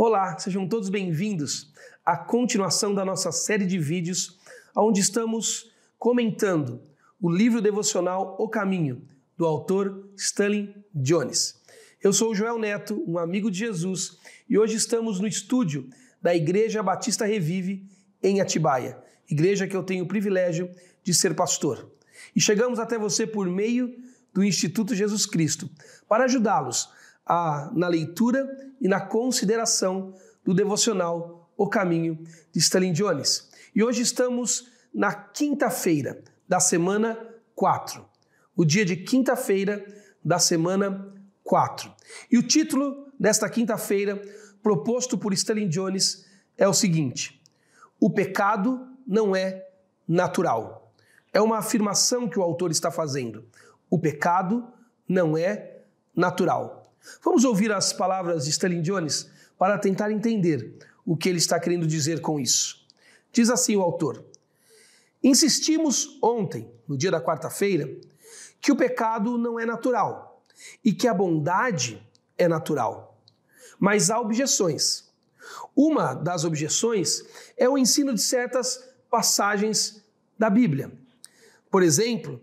Olá, sejam todos bem-vindos à continuação da nossa série de vídeos onde estamos comentando o livro devocional O Caminho, do autor Stanley Jones. Eu sou o Joel Neto, um amigo de Jesus, e hoje estamos no estúdio da Igreja Batista Revive em Atibaia, igreja que eu tenho o privilégio de ser pastor. E chegamos até você por meio do Instituto Jesus Cristo para ajudá-los a, na leitura e na consideração do devocional O Caminho de Stalin Jones. E hoje estamos na quinta-feira da semana 4, o dia de quinta-feira da semana 4. E o título desta quinta-feira, proposto por Stalin Jones, é o seguinte: O pecado não é natural. É uma afirmação que o autor está fazendo. O pecado não é natural. Vamos ouvir as palavras de Stalin Jones para tentar entender o que ele está querendo dizer com isso. Diz assim o autor: Insistimos ontem, no dia da quarta-feira, que o pecado não é natural e que a bondade é natural. Mas há objeções. Uma das objeções é o ensino de certas passagens da Bíblia. Por exemplo,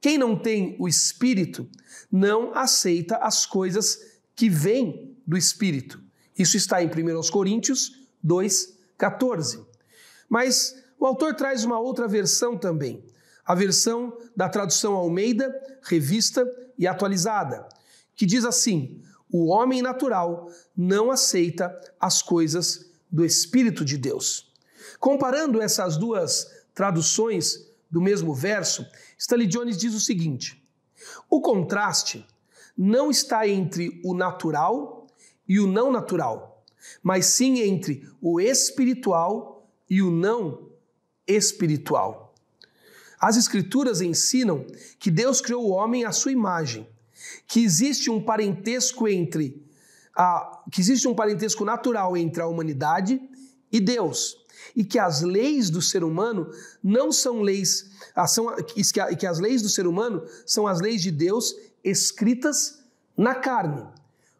quem não tem o Espírito não aceita as coisas que vêm do Espírito. Isso está em 1 Coríntios 2,14. Mas o autor traz uma outra versão também, a versão da tradução Almeida, revista e atualizada, que diz assim: o homem natural não aceita as coisas do Espírito de Deus. Comparando essas duas traduções, do mesmo verso, Stanley Jones diz o seguinte: o contraste não está entre o natural e o não natural, mas sim entre o espiritual e o não espiritual. As Escrituras ensinam que Deus criou o homem à sua imagem, que existe um parentesco entre a, que existe um parentesco natural entre a humanidade e Deus, e que as leis do ser humano não são leis, ah, são, que as leis do ser humano são as leis de Deus escritas na carne.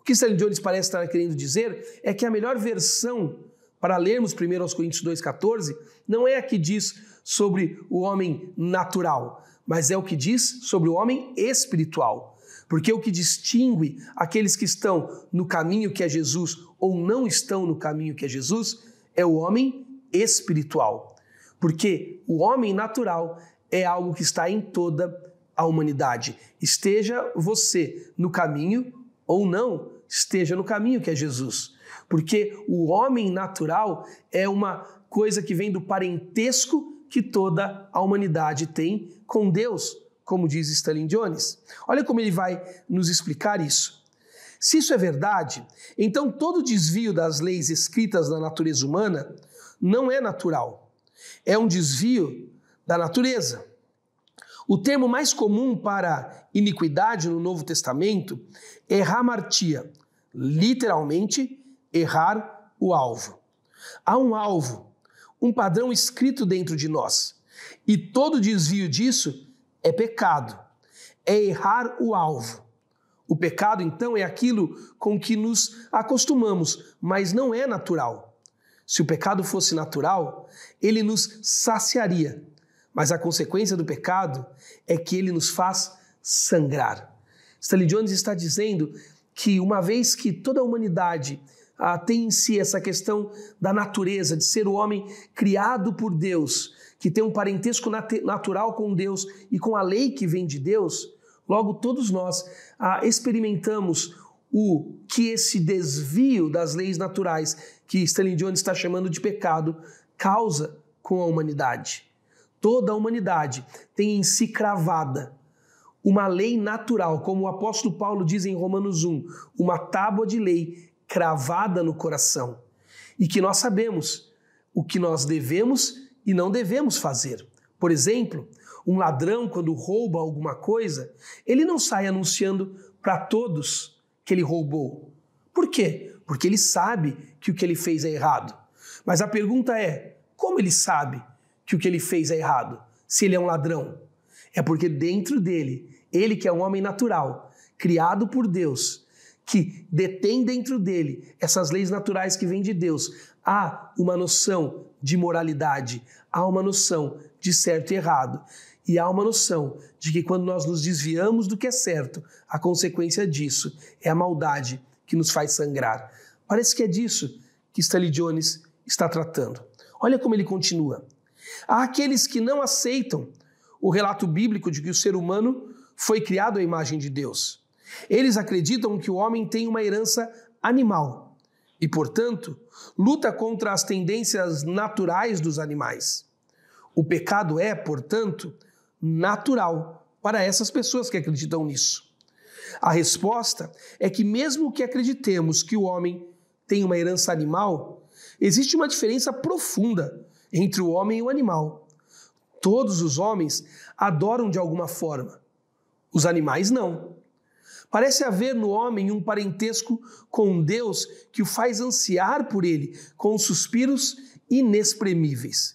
O que Stanley Jones parece estar querendo dizer é que a melhor versão para lermos primeiro aos Coríntios 2,14 não é a que diz sobre o homem natural, mas é o que diz sobre o homem espiritual. Porque o que distingue aqueles que estão no caminho que é Jesus ou não estão no caminho que é Jesus é o homem espiritual. Porque o homem natural é algo que está em toda a humanidade. Esteja você no caminho ou não, esteja no caminho que é Jesus. Porque o homem natural é uma coisa que vem do parentesco que toda a humanidade tem com Deus, como diz Stalin Jones. Olha como ele vai nos explicar isso. Se isso é verdade, então todo desvio das leis escritas na natureza humana não é natural. É um desvio da natureza. O termo mais comum para iniquidade no Novo Testamento é hamartia, literalmente errar o alvo. Há um alvo, um padrão escrito dentro de nós, e todo desvio disso é pecado, é errar o alvo. O pecado, então, é aquilo com que nos acostumamos, mas não é natural. Se o pecado fosse natural, ele nos saciaria. Mas a consequência do pecado é que ele nos faz sangrar. Stanley Jones está dizendo que, uma vez que toda a humanidade ah, tem em si essa questão da natureza, de ser o homem criado por Deus, que tem um parentesco nat natural com Deus e com a lei que vem de Deus, Logo, todos nós ah, experimentamos o que esse desvio das leis naturais, que Stanley Jones está chamando de pecado, causa com a humanidade. Toda a humanidade tem em si cravada uma lei natural, como o apóstolo Paulo diz em Romanos 1, uma tábua de lei cravada no coração. E que nós sabemos o que nós devemos e não devemos fazer. Por exemplo, um ladrão, quando rouba alguma coisa, ele não sai anunciando para todos que ele roubou. Por quê? Porque ele sabe que o que ele fez é errado. Mas a pergunta é: como ele sabe que o que ele fez é errado, se ele é um ladrão? É porque dentro dele, ele que é um homem natural, criado por Deus, que detém dentro dele essas leis naturais que vêm de Deus, há uma noção de moralidade, há uma noção de certo e errado. E há uma noção de que quando nós nos desviamos do que é certo, a consequência disso é a maldade que nos faz sangrar. Parece que é disso que Stanley Jones está tratando. Olha como ele continua. Há aqueles que não aceitam o relato bíblico de que o ser humano foi criado à imagem de Deus. Eles acreditam que o homem tem uma herança animal e, portanto, luta contra as tendências naturais dos animais. O pecado é, portanto, natural para essas pessoas que acreditam nisso. A resposta é que, mesmo que acreditemos que o homem tem uma herança animal, existe uma diferença profunda entre o homem e o animal. Todos os homens adoram de alguma forma, os animais não. Parece haver no homem um parentesco com Deus que o faz ansiar por ele, com suspiros inexprimíveis.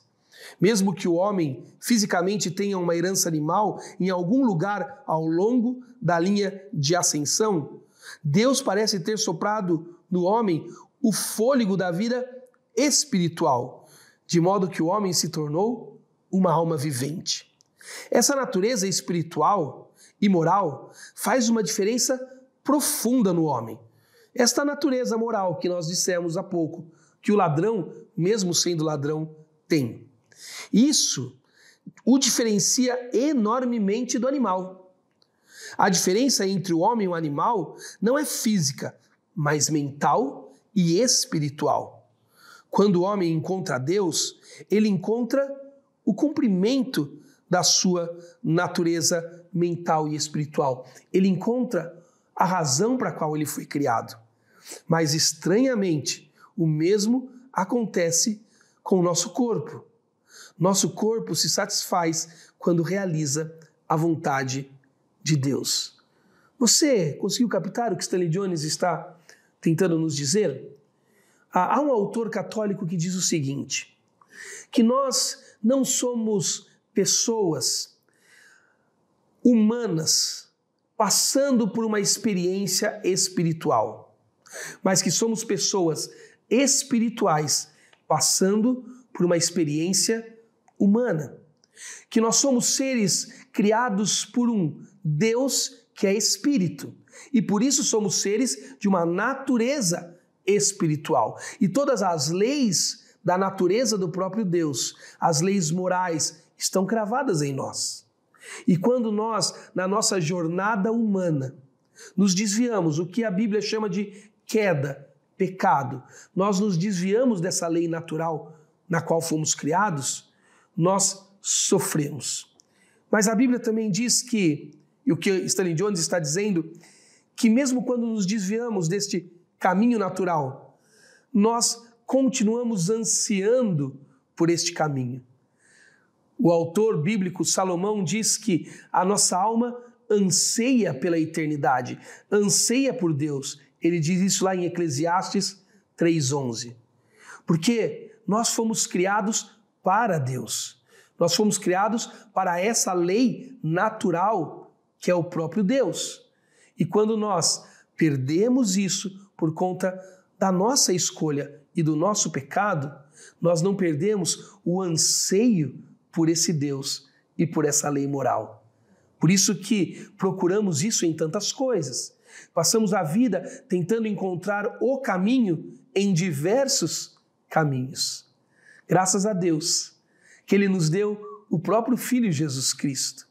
Mesmo que o homem fisicamente tenha uma herança animal em algum lugar ao longo da linha de ascensão, Deus parece ter soprado no homem o fôlego da vida espiritual, de modo que o homem se tornou uma alma vivente. Essa natureza espiritual e moral faz uma diferença profunda no homem. Esta natureza moral que nós dissemos há pouco, que o ladrão, mesmo sendo ladrão, tem. Isso o diferencia enormemente do animal. A diferença entre o homem e o animal não é física, mas mental e espiritual. Quando o homem encontra Deus, ele encontra o cumprimento da sua natureza mental e espiritual. Ele encontra a razão para a qual ele foi criado. Mas estranhamente, o mesmo acontece com o nosso corpo. Nosso corpo se satisfaz quando realiza a vontade de Deus. Você conseguiu captar o que Stanley Jones está tentando nos dizer? Há um autor católico que diz o seguinte: que nós não somos pessoas humanas, passando por uma experiência espiritual, mas que somos pessoas espirituais passando por uma experiência humana. Que nós somos seres criados por um Deus que é espírito e por isso somos seres de uma natureza espiritual. E todas as leis da natureza do próprio Deus, as leis morais, estão cravadas em nós. E quando nós, na nossa jornada humana, nos desviamos, o que a Bíblia chama de queda, pecado, nós nos desviamos dessa lei natural na qual fomos criados, nós sofremos. Mas a Bíblia também diz que, e o que Stanley Jones está dizendo, que mesmo quando nos desviamos deste caminho natural, nós continuamos ansiando por este caminho. O autor bíblico Salomão diz que a nossa alma anseia pela eternidade, anseia por Deus. Ele diz isso lá em Eclesiastes 3:11. Porque nós fomos criados para Deus. Nós fomos criados para essa lei natural que é o próprio Deus. E quando nós perdemos isso por conta da nossa escolha e do nosso pecado, nós não perdemos o anseio por esse Deus e por essa lei moral. Por isso que procuramos isso em tantas coisas. Passamos a vida tentando encontrar o caminho em diversos caminhos. Graças a Deus que ele nos deu o próprio filho Jesus Cristo,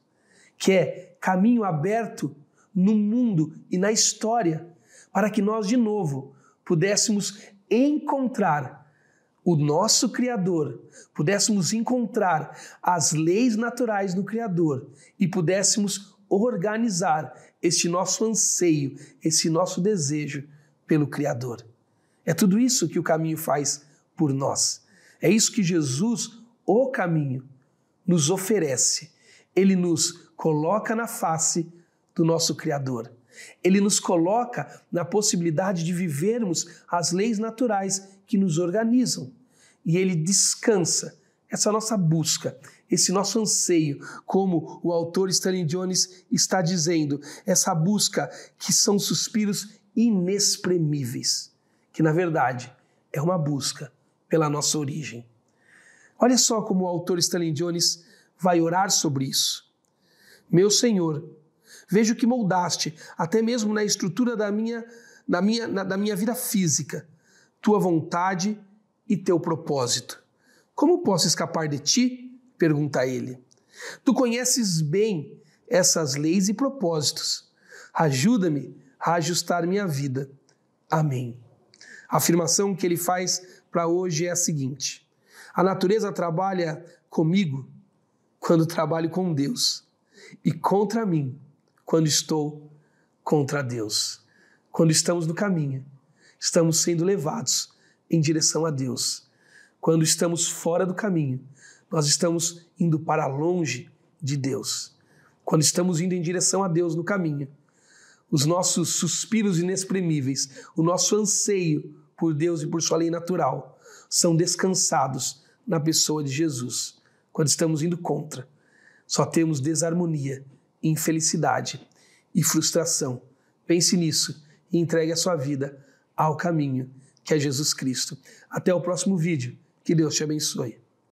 que é caminho aberto no mundo e na história para que nós de novo pudéssemos encontrar o nosso Criador, pudéssemos encontrar as leis naturais do Criador e pudéssemos organizar este nosso anseio, esse nosso desejo pelo Criador. É tudo isso que o caminho faz por nós. É isso que Jesus, o caminho, nos oferece. Ele nos coloca na face do nosso Criador. Ele nos coloca na possibilidade de vivermos as leis naturais que nos organizam. E ele descansa. Essa nossa busca, esse nosso anseio, como o autor Stanley Jones está dizendo, essa busca que são suspiros inexprimíveis, que na verdade é uma busca pela nossa origem. Olha só como o autor Stanley Jones vai orar sobre isso. Meu Senhor, vejo que moldaste, até mesmo na estrutura da minha, da minha, na, da minha vida física, tua vontade e teu propósito. Como posso escapar de ti? pergunta ele. Tu conheces bem essas leis e propósitos. Ajuda-me a ajustar minha vida. Amém. A afirmação que ele faz para hoje é a seguinte: A natureza trabalha comigo quando trabalho com Deus, e contra mim quando estou contra Deus. Quando estamos no caminho estamos sendo levados em direção a Deus. Quando estamos fora do caminho, nós estamos indo para longe de Deus. Quando estamos indo em direção a Deus no caminho, os nossos suspiros inexprimíveis, o nosso anseio por Deus e por sua lei natural são descansados na pessoa de Jesus. Quando estamos indo contra, só temos desarmonia, infelicidade e frustração. Pense nisso e entregue a sua vida ao caminho, que é Jesus Cristo. Até o próximo vídeo. Que Deus te abençoe.